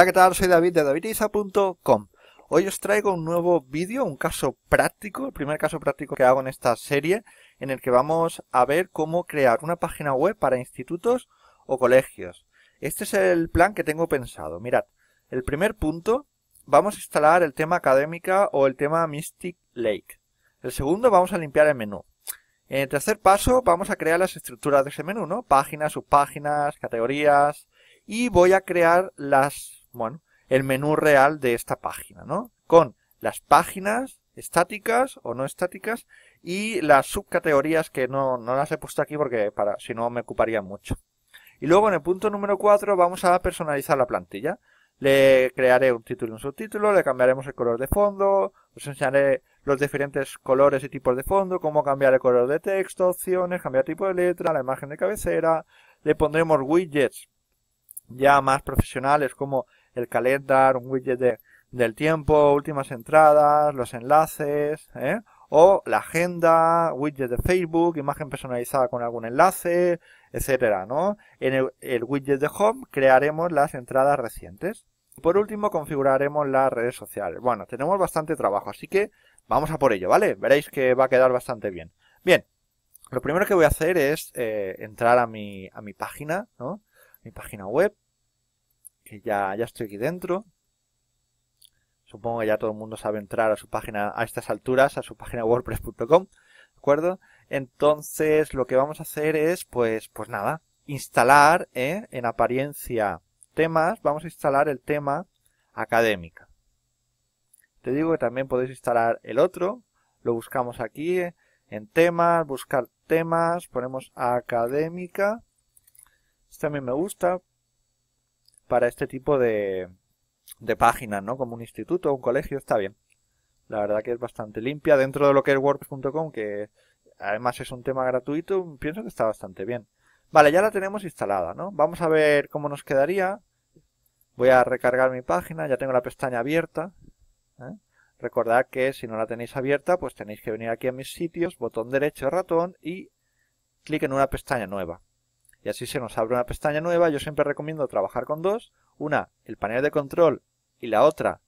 Hola, ¿qué tal? Soy David de DavidIsa.com Hoy os traigo un nuevo vídeo, un caso práctico, el primer caso práctico que hago en esta serie, en el que vamos a ver cómo crear una página web para institutos o colegios. Este es el plan que tengo pensado. Mirad, el primer punto, vamos a instalar el tema académica o el tema Mystic Lake. El segundo, vamos a limpiar el menú. En el tercer paso, vamos a crear las estructuras de ese menú, ¿no? Páginas, subpáginas, categorías, y voy a crear las bueno, el menú real de esta página, ¿no? Con las páginas estáticas o no estáticas y las subcategorías que no, las he puesto aquí porque para si no me ocuparía mucho. Y luego en el punto número 4 vamos a personalizar la plantilla. Le crearé un título y un subtítulo, le cambiaremos el color de fondo, os enseñaré los diferentes colores y tipos de fondo, cómo cambiar el color de texto, opciones, cambiar tipo de letra, la imagen de cabecera. Le pondremos widgets ya más profesionales como el calendar, un widget del tiempo, últimas entradas, los enlaces, ¿eh? o la agenda, widget de Facebook, imagen personalizada con algún enlace, etcétera, ¿no? En el, widget de Home crearemos las entradas recientes. Por último, configuraremos las redes sociales. Bueno, tenemos bastante trabajo, así que vamos a por ello, ¿vale? Veréis que va a quedar bastante bien. Bien, lo primero que voy a hacer es eh, entrar a mi, a mi página, ¿no? Mi página web, ya, ya estoy aquí dentro. Supongo que ya todo el mundo sabe entrar a su página a estas alturas, a su página wordpress.com, ¿de acuerdo? Entonces lo que vamos a hacer es, pues, pues nada, instalar ¿eh? en apariencia temas, vamos a instalar el tema académica. Te digo que también podéis instalar el otro, lo buscamos aquí en temas, buscar temas, ponemos académica. Este también me gusta, para este tipo de, de páginas, ¿no? Como un instituto, un colegio, está bien. La verdad que es bastante limpia. Dentro de lo que es WordPress.com, que además es un tema gratuito, pienso que está bastante bien. Vale, ya la tenemos instalada, ¿no? Vamos a ver cómo nos quedaría. Voy a recargar mi página, ya tengo la pestaña abierta. ¿eh? Recordad que si no la tenéis abierta, pues tenéis que venir aquí a mis sitios, botón derecho, ratón y clic en una pestaña nueva y así se nos abre una pestaña nueva. Yo siempre recomiendo trabajar con dos, una el panel de control y la otra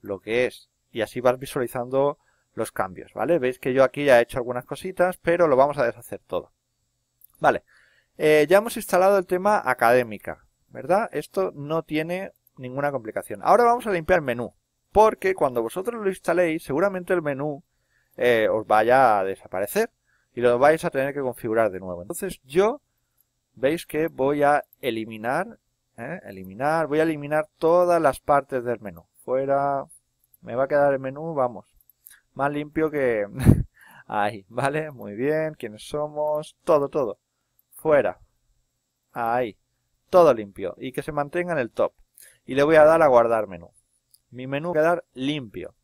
lo que es, y así vas visualizando los cambios, ¿vale? Veis que yo aquí ya he hecho algunas cositas, pero lo vamos a deshacer todo. Vale, eh, ya hemos instalado el tema académica, ¿verdad? Esto no tiene ninguna complicación. Ahora vamos a limpiar el menú, porque cuando vosotros lo instaléis, seguramente el menú eh, os vaya a desaparecer y lo vais a tener que configurar de nuevo. Entonces yo veis que voy a eliminar, ¿eh? eliminar, voy a eliminar todas las partes del menú. Fuera, me va a quedar el menú, vamos, más limpio que ahí, ¿vale? Muy bien, quiénes somos, todo, todo. Fuera, ahí, todo limpio y que se mantenga en el top. Y le voy a dar a guardar menú. Mi menú va a quedar limpio.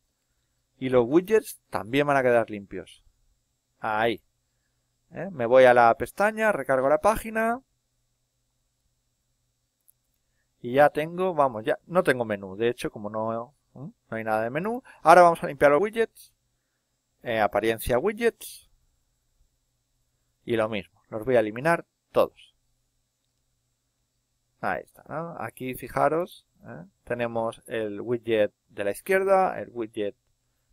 Y los widgets también van a quedar limpios. Ahí. ¿eh? Me voy a la pestaña, recargo la página. Y ya tengo, vamos, ya no tengo menú. De hecho, como no, ¿eh? no hay nada de menú. Ahora vamos a limpiar los widgets. Eh, apariencia widgets. Y lo mismo, los voy a eliminar todos. Ahí está, Aquí fijaros, tenemos el widget de la izquierda, el widget...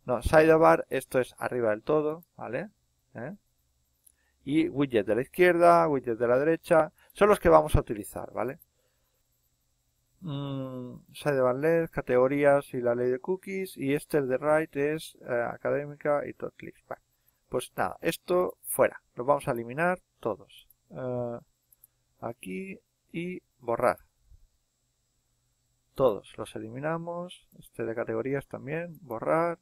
No, sidebar, esto es arriba del todo, ¿vale? y widget de la izquierda, widget de la derecha, son los que vamos a utilizar, ¿vale? Mm, de side categorías y la ley de cookies, y este el de right es eh, académica y todo click Pues nada, esto fuera, lo vamos a eliminar todos. Eh, aquí y borrar. Todos los eliminamos, este de categorías también, borrar,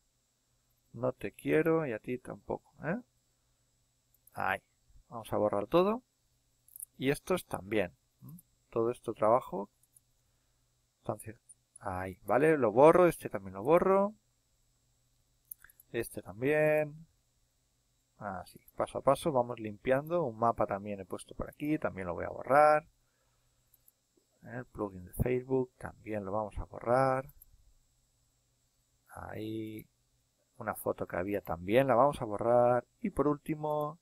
no te quiero y a ti tampoco. ¿eh? Ahí. Vamos a borrar todo. Y estos también. Todo esto trabajo. Ahí, ¿vale? Lo borro, este también lo borro. Este también. Así, paso a paso vamos limpiando. Un mapa también he puesto por aquí, también lo voy a borrar. El plugin de Facebook también lo vamos a borrar. Ahí, una foto que había también la vamos a borrar. Y por último,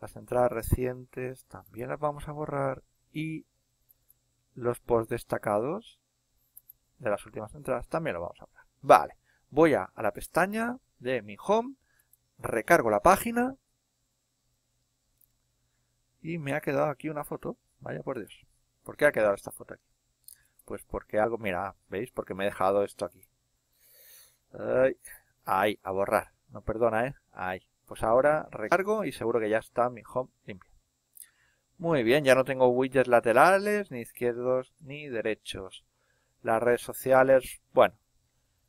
las entradas recientes también las vamos a borrar y los post destacados de las últimas entradas también lo vamos a borrar. Vale, voy a, la pestaña de mi home, recargo la página y me ha quedado aquí una foto. Vaya por Dios. ¿Por qué ha quedado esta foto aquí? Pues porque algo, mira, ¿veis? Porque me he dejado esto aquí. Ay, ahí, a borrar. No perdona, ¿eh? Ahí. Pues ahora recargo y seguro que ya está mi home limpio. Muy bien, ya no tengo widgets laterales, ni izquierdos, ni derechos. Las redes sociales, bueno.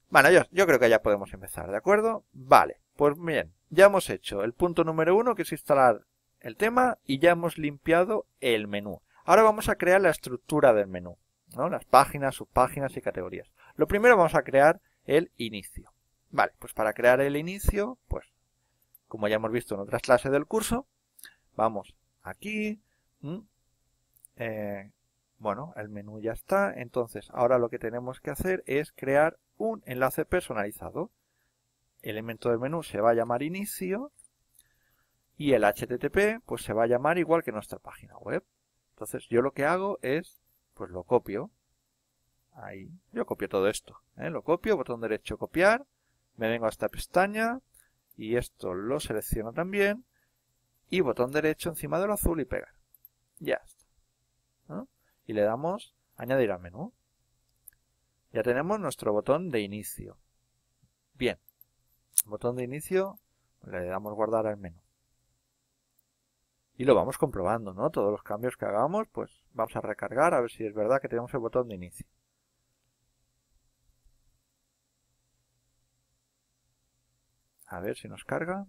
Bueno, yo, creo que ya podemos empezar, ¿de acuerdo? Vale, pues bien, ya hemos hecho el punto número uno, que es instalar el tema, y ya hemos limpiado el menú. Ahora vamos a crear la estructura del menú, ¿no? Las páginas, subpáginas y categorías. Lo primero vamos a crear el inicio. Vale, pues para crear el inicio, pues como ya hemos visto en otras clases del curso. Vamos aquí. Eh, bueno, el menú ya está. Entonces, ahora lo que tenemos que hacer es crear un enlace personalizado. El elemento del menú se va a llamar inicio y el HTTP pues se va a llamar igual que nuestra página web. Entonces yo lo que hago es, pues lo copio. Ahí, yo copio todo esto. ¿eh? Lo copio, botón derecho copiar, me vengo a esta pestaña, y esto lo selecciono también y botón derecho encima del azul y pegar. Ya está. Y le damos añadir al menú. Ya tenemos nuestro botón de inicio. Bien. Botón de inicio, le damos guardar al menú. Y lo vamos comprobando, ¿no? Todos los cambios que hagamos, pues vamos a recargar a ver si es verdad que tenemos el botón de inicio. A ver si nos carga.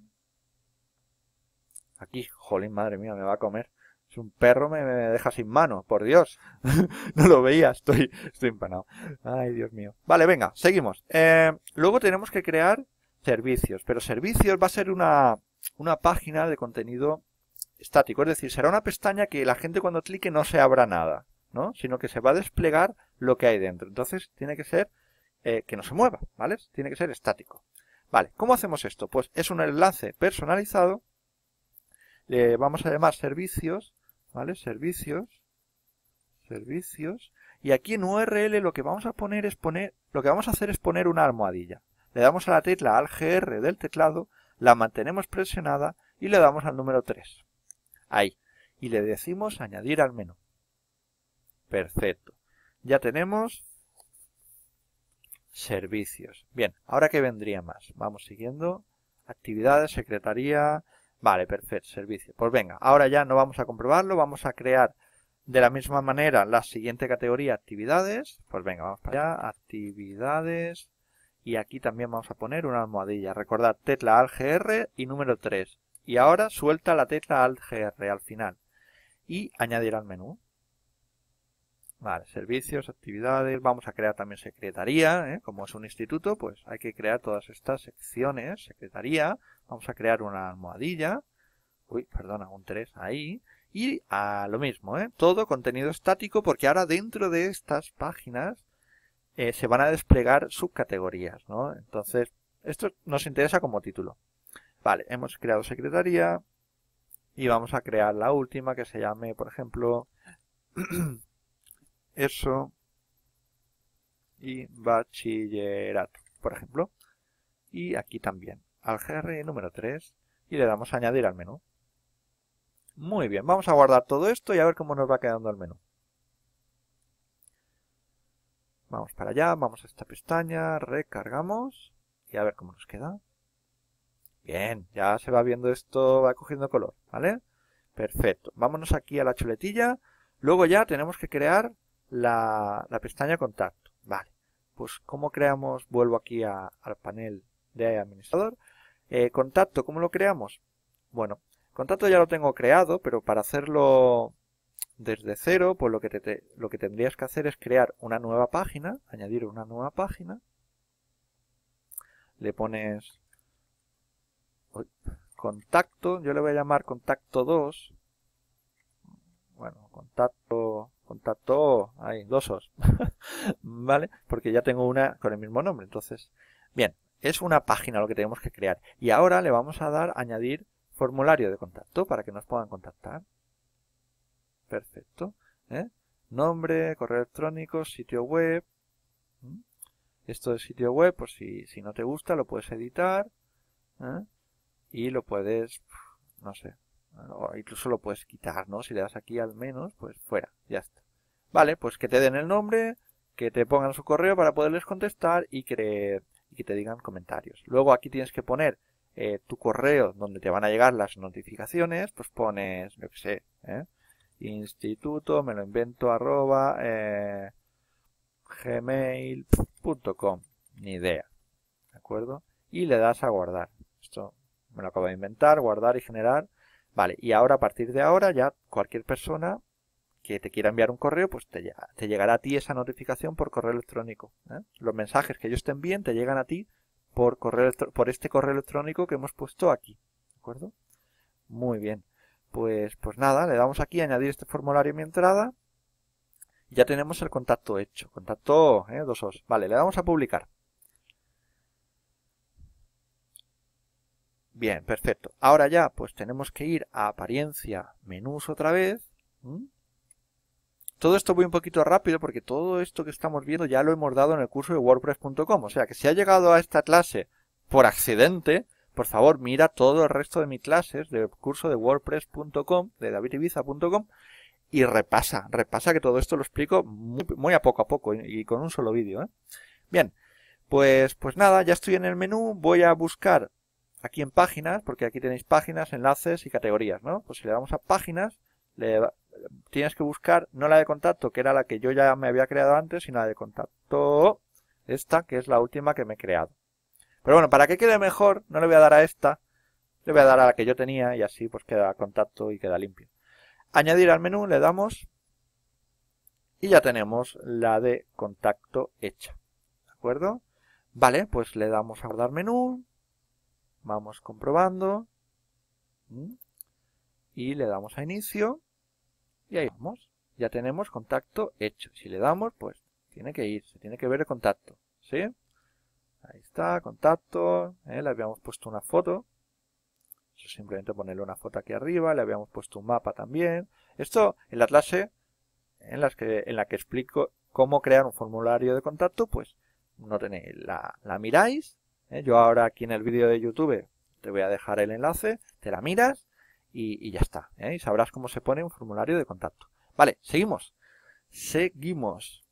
Aquí, jolín, madre mía, me va a comer. es un perro me, deja sin mano, por Dios. no lo veía, estoy, estoy empanado. Ay, Dios mío. Vale, venga, seguimos. Eh, luego tenemos que crear servicios, pero servicios va a ser una, página de contenido estático, es decir, será una pestaña que la gente cuando clique no se abra nada, ¿no? Sino que se va a desplegar lo que hay dentro. Entonces tiene que ser eh, que no se mueva, ¿vale? Tiene que ser estático. Vale, ¿cómo hacemos esto? Pues es un enlace personalizado. Le vamos a llamar servicios, ¿vale? Servicios, servicios. Y aquí en URL lo que vamos a poner es poner, lo que vamos a hacer es poner una almohadilla. Le damos a la tecla al GR del teclado, la mantenemos presionada y le damos al número 3. Ahí. Y le decimos añadir al menú. Perfecto. Ya tenemos servicios. Bien, ahora que vendría más. Vamos siguiendo. Actividades, secretaría. Vale, perfecto, servicios. Pues venga, ahora ya no vamos a comprobarlo, vamos a crear de la misma manera la siguiente categoría, actividades. Pues venga, vamos para allá, actividades. Y aquí también vamos a poner una almohadilla. Recordad, tecla algr y número 3. Y ahora suelta la tecla al al final. Y añadir al menú. Vale, servicios, actividades, vamos a crear también secretaría, ¿eh? como es un instituto, pues hay que crear todas estas secciones, secretaría, vamos a crear una almohadilla, uy, perdona, un 3 ahí, y a lo mismo, ¿eh? todo contenido estático, porque ahora dentro de estas páginas eh, se van a desplegar subcategorías, ¿no? Entonces, esto nos interesa como título. Vale, hemos creado secretaría y vamos a crear la última que se llame, por ejemplo... ESO y bachillerato, por ejemplo. Y aquí también, al GR número 3 y le damos a añadir al menú. Muy bien, vamos a guardar todo esto y a ver cómo nos va quedando el menú. Vamos para allá, vamos a esta pestaña, recargamos y a ver cómo nos queda. Bien, ya se va viendo esto, va cogiendo color, ¿vale? Perfecto. Vámonos aquí a la chuletilla. Luego ya tenemos que crear la, pestaña contacto. Vale, pues ¿cómo creamos? Vuelvo aquí al panel de administrador. Eh, contacto, ¿cómo lo creamos? Bueno, contacto ya lo tengo creado, pero para hacerlo desde cero, pues lo que, te, lo que tendrías que hacer es crear una nueva página, añadir una nueva página. Le pones contacto, yo le voy a llamar contacto 2. Bueno, contacto contacto hay dosos, ¿vale? Porque ya tengo una con el mismo nombre, entonces, bien, es una página lo que tenemos que crear. Y ahora le vamos a dar a añadir formulario de contacto para que nos puedan contactar. Perfecto. ¿eh? Nombre, correo electrónico, sitio web. Esto de sitio web, pues si, si no te gusta lo puedes editar ¿eh? y lo puedes, no sé, incluso lo puedes quitar, ¿no? Si le das aquí al menos, pues fuera, ya está. Vale, pues que te den el nombre, que te pongan su correo para poderles contestar y que te, digan comentarios. Luego aquí tienes que poner eh, tu correo donde te van a llegar las notificaciones, pues pones, yo sé, ¿eh? instituto, me lo invento, arroba, eh, gmail.com, ni idea, ¿de acuerdo? Y le das a guardar. Esto me lo acabo de inventar, guardar y generar. Vale, y ahora a partir de ahora ya cualquier persona que te quiera enviar un correo, pues te, llegará a ti esa notificación por correo electrónico. ¿eh? Los mensajes que ellos te envíen te llegan a ti por, correo por este correo electrónico que hemos puesto aquí. ¿De acuerdo? Muy bien. Pues, pues nada, le damos aquí a añadir este formulario en mi entrada. ya tenemos el contacto hecho. Contacto, ¿eh? dos os. Vale, le damos a publicar. Bien, perfecto. Ahora ya, pues tenemos que ir a apariencia, menús otra vez. Todo esto voy un poquito rápido porque todo esto que estamos viendo ya lo hemos dado en el curso de WordPress.com. O sea que si ha llegado a esta clase por accidente, por favor mira todo el resto de mis clases del curso de WordPress.com, de DavidIbiza.com y repasa, repasa que todo esto lo explico muy, a poco a poco y con un solo vídeo. ¿eh? Bien, pues, pues nada, ya estoy en el menú, voy a buscar aquí en páginas, porque aquí tenéis páginas, enlaces y categorías, ¿no? Pues si le damos a páginas, le tienes que buscar no la de contacto, que era la que yo ya me había creado antes, sino la de contacto esta, que es la última que me he creado. Pero bueno, para que quede mejor, no le voy a dar a esta, le voy a dar a la que yo tenía y así pues queda contacto y queda limpio. Añadir al menú, le damos y ya tenemos la de contacto hecha. ¿De acuerdo? Vale, pues le damos a guardar menú, vamos comprobando y le damos a inicio. Y ahí vamos. Ya tenemos contacto hecho. Si le damos, pues tiene que ir, se tiene que ver el contacto. ¿Sí? Ahí está, contacto. ¿eh? Le habíamos puesto una foto. Eso simplemente ponerle una foto aquí arriba. Le habíamos puesto un mapa también. Esto en la clase en, las que, en la que explico cómo crear un formulario de contacto, pues no tenéis. La, miráis. ¿eh? Yo ahora aquí en el vídeo de YouTube te voy a dejar el enlace. Te la miras y, ya está. ¿eh? Y sabrás cómo se pone un formulario de contacto. Vale, seguimos. Seguimos.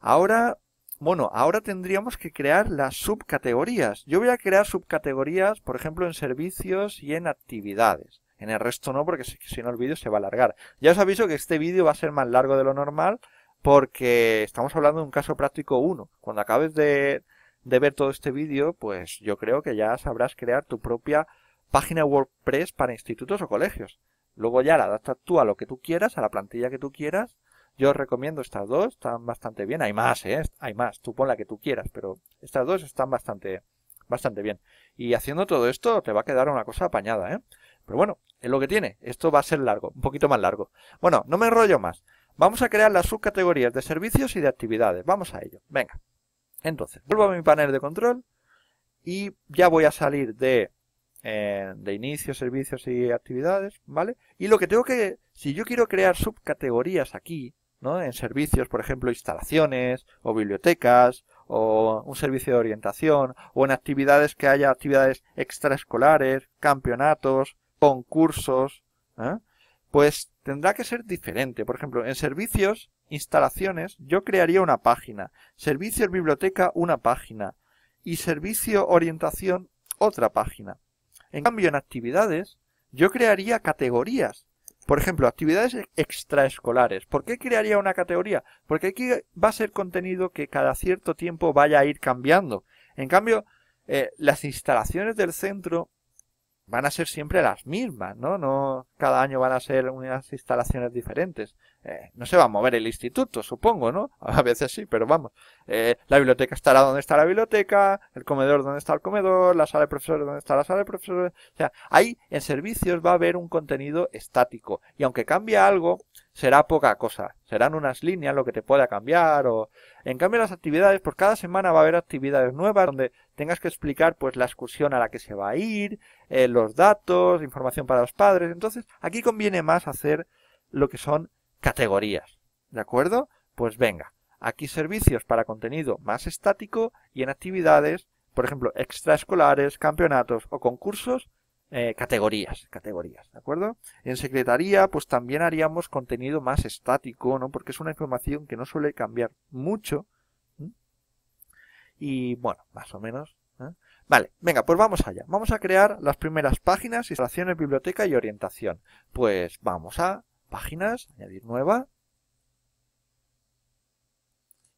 Ahora, bueno, ahora tendríamos que crear las subcategorías. Yo voy a crear subcategorías, por ejemplo, en servicios y en actividades. En el resto no, porque si, no el vídeo se va a alargar. Ya os aviso que este vídeo va a ser más largo de lo normal, porque estamos hablando de un caso práctico 1. Cuando acabes de, de ver todo este vídeo, pues yo creo que ya sabrás crear tu propia página WordPress para institutos o colegios. Luego ya la adaptas tú a lo que tú quieras, a la plantilla que tú quieras. Yo os recomiendo estas dos, están bastante bien. Hay más, ¿eh? Hay más. Tú pon la que tú quieras, pero estas dos están bastante, bastante bien. Y haciendo todo esto te va a quedar una cosa apañada, ¿eh? Pero bueno, es lo que tiene. Esto va a ser largo, un poquito más largo. Bueno, no me enrollo más. Vamos a crear las subcategorías de servicios y de actividades. Vamos a ello. Venga. Entonces, vuelvo a mi panel de control y ya voy a salir de eh, de inicio, servicios y actividades, ¿vale? Y lo que tengo que, si yo quiero crear subcategorías aquí, ¿no? En servicios, por ejemplo, instalaciones o bibliotecas o un servicio de orientación o en actividades que haya actividades extraescolares, campeonatos, concursos, ¿eh? pues tendrá que ser diferente. Por ejemplo, en servicios, instalaciones, yo crearía una página, servicios biblioteca una página y servicio orientación otra página. En cambio, en actividades, yo crearía categorías. Por ejemplo, actividades extraescolares. ¿Por qué crearía una categoría? Porque aquí va a ser contenido que cada cierto tiempo vaya a ir cambiando. En cambio, eh, las instalaciones del centro van a ser siempre las mismas, ¿no? No cada año van a ser unas instalaciones diferentes. Eh, no se va a mover el instituto, supongo, ¿no? A veces sí, pero vamos. Eh, la biblioteca estará donde está la biblioteca, el comedor donde está el comedor, la sala de profesores donde está la sala de profesores. O sea, ahí en servicios va a haber un contenido estático. Y aunque cambie algo, será poca cosa. Serán unas líneas lo que te pueda cambiar. O... En cambio, las actividades, por cada semana va a haber actividades nuevas donde tengas que explicar pues la excursión a la que se va a ir, eh, los datos, información para los padres. Entonces, aquí conviene más hacer lo que son categorías. ¿De acuerdo? Pues venga, aquí servicios para contenido más estático y en actividades, por ejemplo, extraescolares, campeonatos o concursos, eh, categorías, categorías, ¿de acuerdo? En secretaría, pues también haríamos contenido más estático, ¿no? Porque es una información que no suele cambiar mucho, y bueno, más o menos. ¿eh? Vale, venga, pues vamos allá. Vamos a crear las primeras páginas, instalaciones, biblioteca y orientación. Pues vamos a páginas, añadir nueva.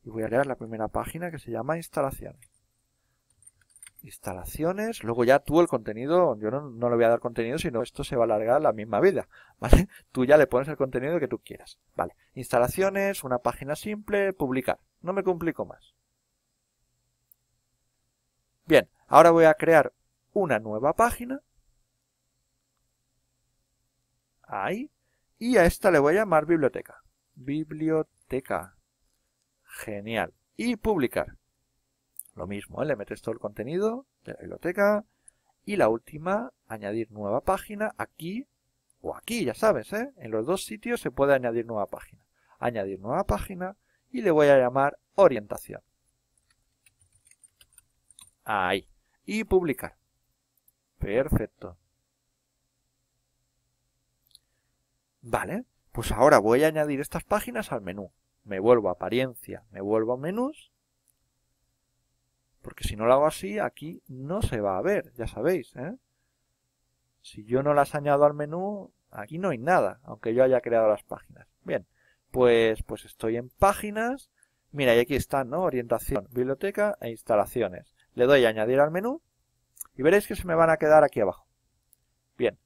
Y voy a crear la primera página que se llama instalaciones. Instalaciones, luego ya tú el contenido, yo no, no le voy a dar contenido, sino esto se va a alargar la misma vida, ¿vale? Tú ya le pones el contenido que tú quieras, ¿vale? Instalaciones, una página simple, publicar. No me complico más. Bien, ahora voy a crear una nueva página. Ahí. Y a esta le voy a llamar biblioteca. Biblioteca. Genial. Y publicar. Lo mismo, ¿eh? le metes todo el contenido de la biblioteca. Y la última, añadir nueva página aquí o aquí, ya sabes, ¿eh? en los dos sitios se puede añadir nueva página. Añadir nueva página y le voy a llamar orientación. Ahí. Y publicar. Perfecto. Vale, pues ahora voy a añadir estas páginas al menú. Me vuelvo a apariencia, me vuelvo a menús. Porque si no lo hago así, aquí no se va a ver, ya sabéis. ¿eh? Si yo no las añado al menú, aquí no hay nada, aunque yo haya creado las páginas. Bien, pues, pues estoy en páginas. Mira, y aquí están, ¿no? Orientación, biblioteca e instalaciones. Le doy a añadir al menú y veréis que se me van a quedar aquí abajo. Bien.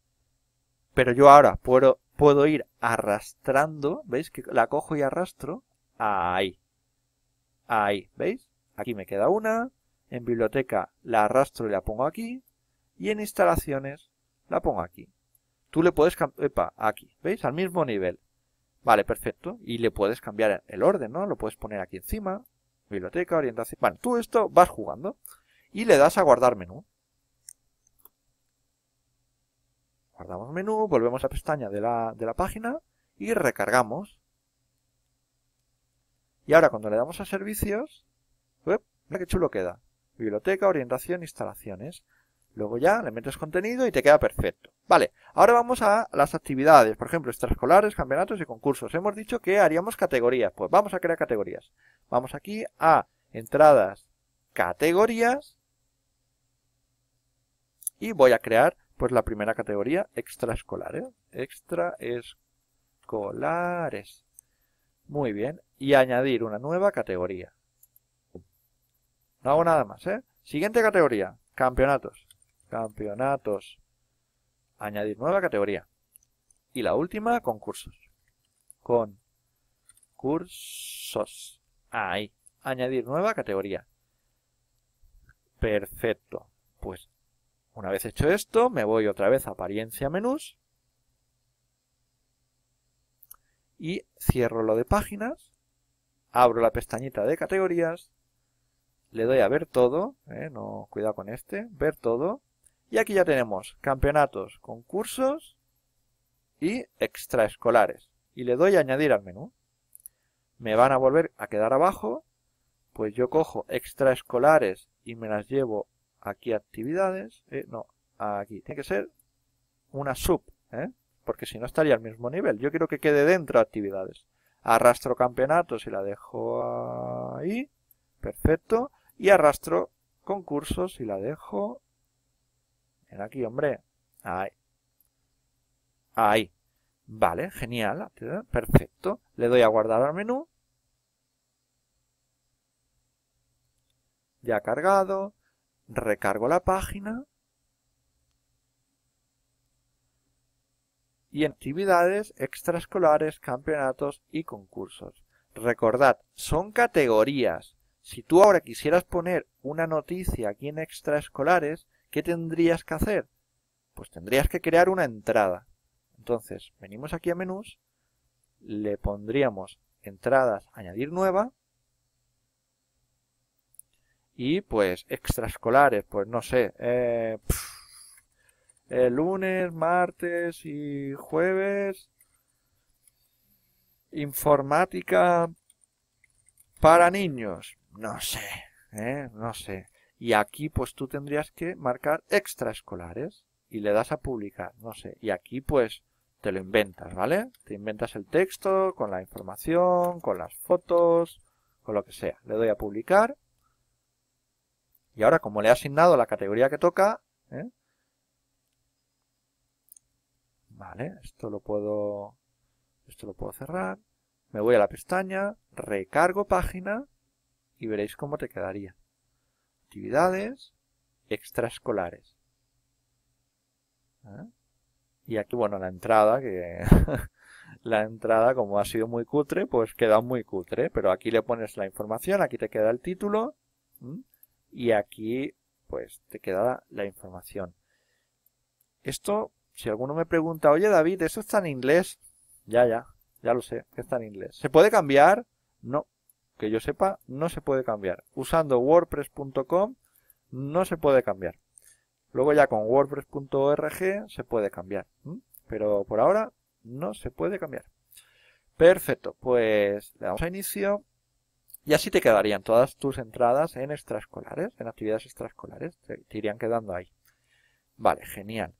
Pero yo ahora puedo, puedo ir arrastrando, ¿veis? Que la cojo y arrastro ahí. Ahí, ¿veis? Aquí me queda una. En biblioteca la arrastro y la pongo aquí. Y en instalaciones la pongo aquí. Tú le puedes cambiar, aquí, ¿veis? Al mismo nivel. Vale, perfecto. Y le puedes cambiar el orden, ¿no? Lo puedes poner aquí encima biblioteca, orientación. Bueno, tú esto vas jugando y le das a guardar menú. Guardamos menú, volvemos a pestaña de la, página y recargamos. Y ahora cuando le damos a servicios, mira qué chulo queda. Biblioteca, orientación, instalaciones. Luego ya le metes contenido y te queda perfecto. Vale, ahora vamos a las actividades, por ejemplo, extraescolares, campeonatos y concursos. Hemos dicho que haríamos categorías, pues vamos a crear categorías. Vamos aquí a entradas, categorías y voy a crear pues la primera categoría extraescolares. Extraescolares. Muy bien, y añadir una nueva categoría. No hago nada más, ¿eh? Siguiente categoría, campeonatos. Campeonatos. Añadir nueva categoría. Y la última, concursos. Con cursos. Ahí. Añadir nueva categoría. Perfecto. Pues una vez hecho esto, me voy otra vez a apariencia menús. Y cierro lo de páginas. Abro la pestañita de categorías. Le doy a ver todo. ¿eh? no, cuidado con este. Ver todo. Y aquí ya tenemos campeonatos, concursos y extraescolares. Y le doy a añadir al menú. Me van a volver a quedar abajo. Pues yo cojo extraescolares y me las llevo aquí a actividades. Eh, no, aquí. Tiene que ser una sub, ¿eh? porque si no estaría al mismo nivel. Yo quiero que quede dentro actividades. Arrastro campeonatos y la dejo ahí. Perfecto. Y arrastro concursos y la dejo aquí, hombre. Ahí. Ahí. Vale, genial. Perfecto. Le doy a guardar al menú. Ya cargado. Recargo la página. Y actividades extraescolares, campeonatos y concursos. Recordad, son categorías. Si tú ahora quisieras poner una noticia aquí en extraescolares, ¿Qué tendrías que hacer? Pues tendrías que crear una entrada. Entonces, venimos aquí a menús, le pondríamos entradas, añadir nueva, y pues extraescolares, pues no sé, eh, eh lunes, martes y jueves, informática para niños, no sé, eh, no sé. Y aquí pues tú tendrías que marcar extraescolares y le das a publicar, no sé. Y aquí pues te lo inventas, ¿vale? Te inventas el texto con la información, con las fotos, con lo que sea. Le doy a publicar. Y ahora como le he asignado la categoría que toca, ¿eh? Vale, esto lo puedo esto lo puedo cerrar. Me voy a la pestaña, recargo página y veréis cómo te quedaría actividades extraescolares. Ah. Y aquí, bueno, la entrada, que la entrada, como ha sido muy cutre, pues queda muy cutre. Pero aquí le pones la información, aquí te queda el título y aquí, pues, te queda la información. Esto, si alguno me pregunta, oye David, ¿eso está en inglés? Ya, ya, ya lo sé, está en inglés. ¿Se puede cambiar? No, que yo sepa, no se puede cambiar. Usando wordpress.com no se puede cambiar. Luego ya con wordpress.org se puede cambiar. Pero por ahora no se puede cambiar. Perfecto, pues le damos a inicio y así te quedarían todas tus entradas en extraescolares, en actividades extraescolares. Te, irían quedando ahí. Vale, genial.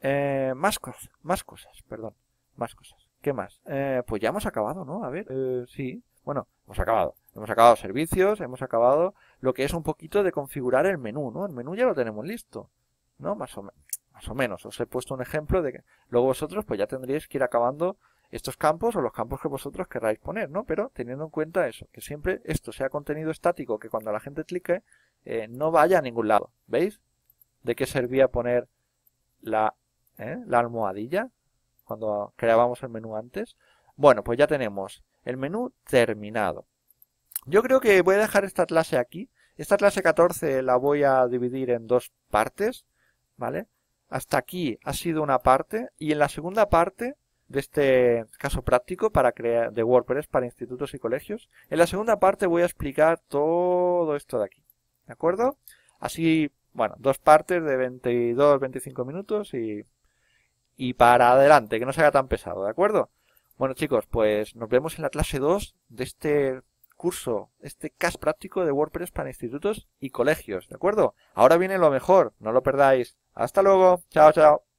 Eh, más cosas, más cosas, perdón, más cosas. ¿Qué más? Eh, pues ya hemos acabado, ¿no? A ver, eh, sí, bueno, hemos acabado. Hemos acabado servicios, hemos acabado lo que es un poquito de configurar el menú, ¿no? El menú ya lo tenemos listo, ¿no? Más o, más o menos. Os he puesto un ejemplo de que luego vosotros pues ya tendríais que ir acabando estos campos o los campos que vosotros queráis poner, ¿no? Pero teniendo en cuenta eso, que siempre esto sea contenido estático, que cuando la gente clique eh, no vaya a ningún lado. ¿Veis? ¿De qué servía poner la, eh, la almohadilla cuando creábamos el menú antes? Bueno, pues ya tenemos el menú terminado. Yo creo que voy a dejar esta clase aquí. Esta clase 14 la voy a dividir en dos partes, ¿vale? Hasta aquí ha sido una parte y en la segunda parte de este caso práctico para crear de WordPress para institutos y colegios, en la segunda parte voy a explicar todo esto de aquí, ¿de acuerdo? Así, bueno, dos partes de 22, 25 minutos y y para adelante, que no se haga tan pesado, ¿de acuerdo? Bueno chicos, pues nos vemos en la clase 2 de este curso, este CAS práctico de WordPress para institutos y colegios, ¿de acuerdo? Ahora viene lo mejor, no lo perdáis. Hasta luego, chao, chao.